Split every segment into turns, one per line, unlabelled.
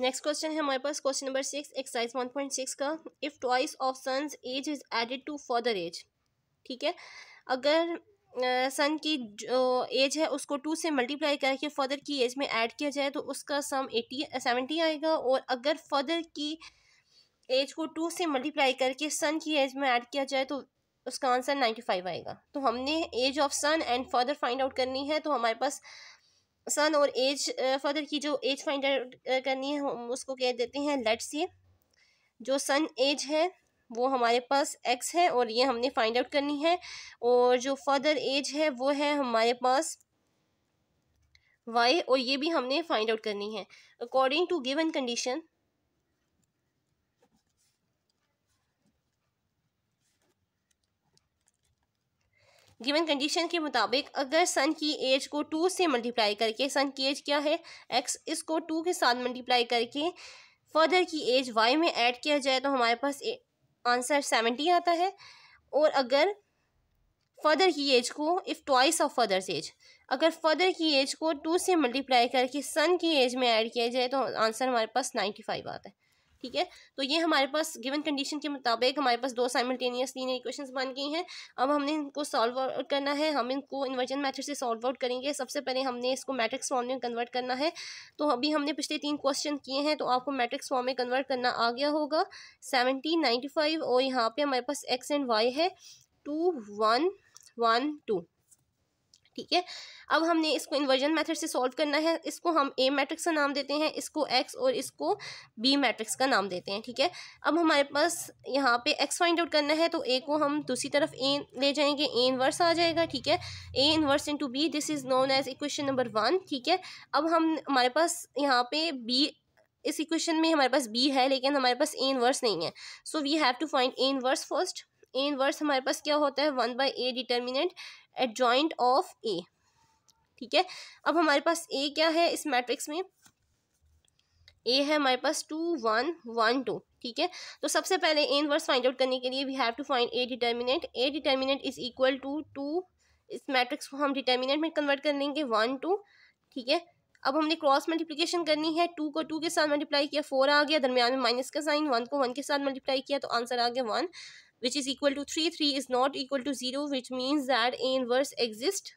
next question है हमारे पास question number six exercise one point six का if twice of son's age is added to father age ठीक है अगर सन की जो एज है उसको टू से मल्टीप्लाई करके फर्दर की एज में ऐड किया जाए तो उसका सम एटी सेवेंटी आएगा और अगर फर्दर की एज को टू से मल्टीप्लाई करके सन की एज में ऐड किया जाए तो उसका आंसर नाइन्टी फाइव आएगा तो हमने age of son and father find out करनी है तो हमारे पास सन और एज फादर की जो एज फाइंड आउट करनी है हम उसको कह देते हैं लेट सी जो सन एज है वो हमारे पास एक्स है और ये हमने फाइंड आउट करनी है और जो फादर एज है वो है हमारे पास वाई और ये भी हमने फाइंड आउट करनी है according to given condition given condition के मुताबिक अगर सन की एज को टू से मल्टीप्लाई करके सन की एज क्या है एक्स इसको टू के साथ मल्टीप्लाई करके फर्दर की एज वाई में ऐड किया जाए तो हमारे पास आंसर सेवेंटी आता है और अगर फर्दर की एज को if twice of father's age अगर फर्दर की एज को टू से मल्टीप्लाई करके सन की एज में ऐड किया जाए तो आंसर हमारे पास नाइन्टी फाइव आता है ठीक है तो ये हमारे पास गिवन कंडीशन के मुताबिक हमारे पास दो साइमल्टेनियस लीनियर इक्वेशंस बन गई हैं अब हमने इनको सॉल्व आउट करना है हम इनको इन्वर्जन मैथड से सॉल्व आउट करेंगे सबसे पहले हमने इसको मैट्रिक्स फॉर्म में कन्वर्ट करना है तो अभी हमने पिछले तीन क्वेश्चन किए हैं तो आपको मैट्रिक्स फॉर्म में कन्वर्ट करना आ गया होगा सेवनटीन नाइन्टी फाइव और यहाँ पर हमारे पास एक्स एंड वाई है टू वन वन टू ठीक है अब हमने इसको इन्वर्जन मेथड से सॉल्व करना है इसको हम ए मैट्रिक्स का नाम देते हैं इसको एक्स और इसको बी मैट्रिक्स का नाम देते हैं ठीक है अब हमारे पास यहाँ पे एक्स फाइंड आउट करना है तो ए को हम दूसरी तरफ ए ले जाएंगे ए इनवर्स आ जाएगा ठीक है A inverse into B this is known as equation number one ठीक है अब हम हमारे पास यहाँ पे बी इस इक्वेशन में हमारे पास बी है लेकिन हमारे पास ए इनवर्स नहीं है so we have to find A inverse first inverse हमारे पास क्या होता है one by A determinant adjoint of A ठीक है अब हमारे पास ए क्या है इस मैट्रिक्स में ए है हमारे पास टू वन वन टू ठीक है तो सबसे पहले ए इनवर्स फाइंड आउट करने के लिए we have to find A determinant A determinant is equal to two इस मैट्रिक्स को हम डिटर्मिनेंट में कन्वर्ट कर लेंगे वन टू ठीक है अब हमने क्रॉस मल्टीप्लिकेशन करनी है टू को टू के साथ मल्टीप्लाई किया फोर आ गया दरमियान में माइनस का साइन वन को वन के साथ मल्टीप्लाई किया तो आंसर आ गया one which is equal to 3 3 is not equal to 0 which means that a inverse exist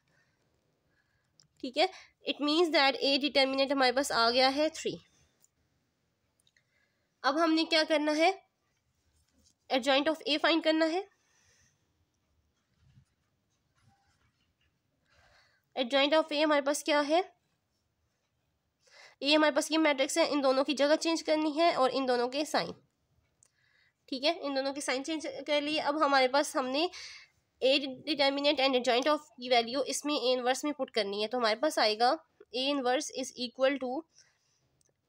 ठीक है it means that A determinant हमारे पास आ गया है थ्री अब हमने क्या करना है एडजॉइंट ऑफ ए फाइंड करना है एडजॉइंट ऑफ ए हमारे पास क्या है ए हमारे पास ये मैट्रिक्स है इन दोनों की जगह चेंज करनी है और इन दोनों के साइन ठीक है इन दोनों की साइन चेंज कर लिए अब हमारे पास हमने A determinant and adjoint of की वैल्यू इसमें ए इनवर्स में पुट करनी है तो हमारे पास आएगा A inverse is equal to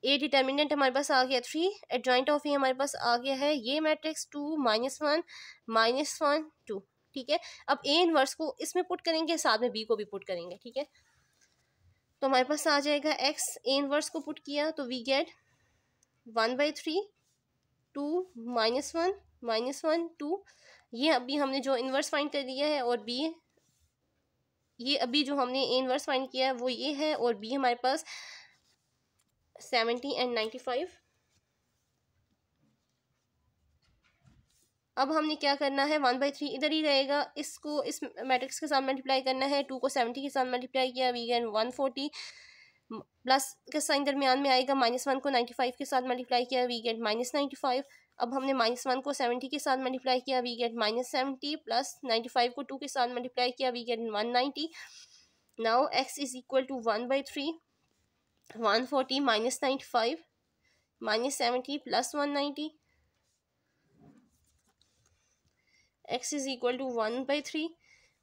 A determinant हमारे पास आ गया थ्री एडजॉइंट ऑफ ए हमारे पास आ गया है ये matrix two minus one minus one two ठीक है अब ए इनवर्स को इसमें पुट करेंगे साथ में बी को भी पुट करेंगे ठीक है तो हमारे पास आ जाएगा एक्स ए इनवर्स को पुट किया तो we get one by three two minus one minus one two ये अभी हमने जो इन्वर्स फाइंड कर लिया है और बी ये अभी जो हमने ए इन्वर्स फाइंड किया है वो ये है और बी हमारे पास सेवेंटी एंड नाइन्टी फाइव अब हमने क्या करना है वन बाई थ्री इधर ही रहेगा इसको इस मैट्रिक्स के साथ मल्टीप्लाई करना है टू को सेवेंटी के साथ मल्टीप्लाई किया we gain one forty plus के साइन दरमियान में आएगा माइनस वन को नाइन्टी फाइव के साथ मल्टीप्लाई किया we get minus ninety five अब हमने माइनस वन को सेवेंटी के साथ मल्टीप्लाई किया we get minus seventy plus ninety five को टू के साथ मल्टीप्लाई किया we get one ninety now X is equal to one by three one forty minus ninety five minus seventy plus one ninety X is equal to one by three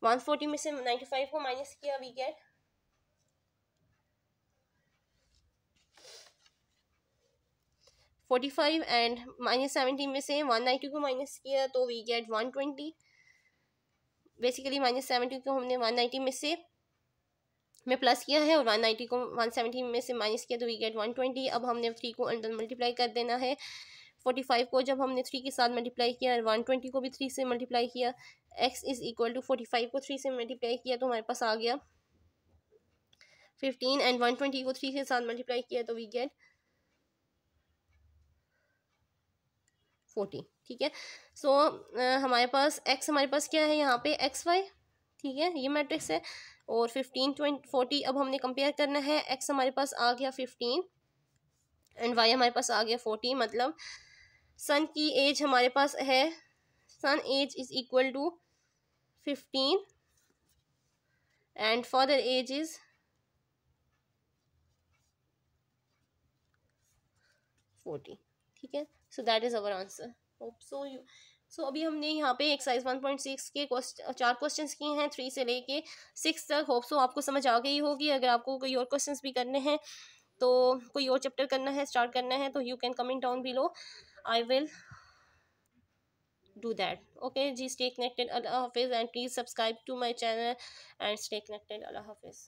one forty में से ninety five को minus किया we get forty five and minus seventy में से one ninety को minus किया तो we get one twenty basically minus seventy को हमने वन नाइन्टी में से में प्लस किया है और वन नाइन्टी को वन सेवेंटी में से माइनस किया तो वी गेट वन ट्वेंटी अब हमने थ्री को अंडर मल्टीप्लाई कर देना है फोर्टी फाइव को जब हमने थ्री के साथ मल्टीप्लाई किया और वन ट्वेंटी को भी थ्री से मल्टीप्लाई किया X is equal to forty five को थ्री से मल्टीप्लाई किया तो हमारे पास आ गया फिफ्टीन एंड वन ट्वेंटी को थ्री के साथ मल्टीप्लाई किया तो वी गेट फोर्टी ठीक है सो so, हमारे पास एक्स हमारे पास क्या है यहाँ पे एक्स वाई ठीक है ये मैट्रिक्स है और फिफ्टीन ट्वेंट फोर्टी अब हमने कंपेयर करना है एक्स हमारे पास आ गया फिफ्टीन एंड वाई हमारे पास आ गया फोर्टी मतलब सन की एज हमारे पास है son age is equal to fifteen and father age is forty ठीक है so that is our answer hope so you so अभी हमने यहाँ पे एक्सरसाइज वन पॉइंट सिक्स के चार क्वेश्चन किए हैं थ्री से लेके सिक्स तक होप सो आपको समझ आ गई होगी अगर आपको कोई और क्वेश्चन भी करने हैं तो कोई और चैप्टर करना है स्टार्ट करना है तो you can comment down below I will do that okay जी स्टे कनेक्टेड अल्लाह हाफिज़ and please subscribe to my channel and stay connected अल्लाह हाफिज़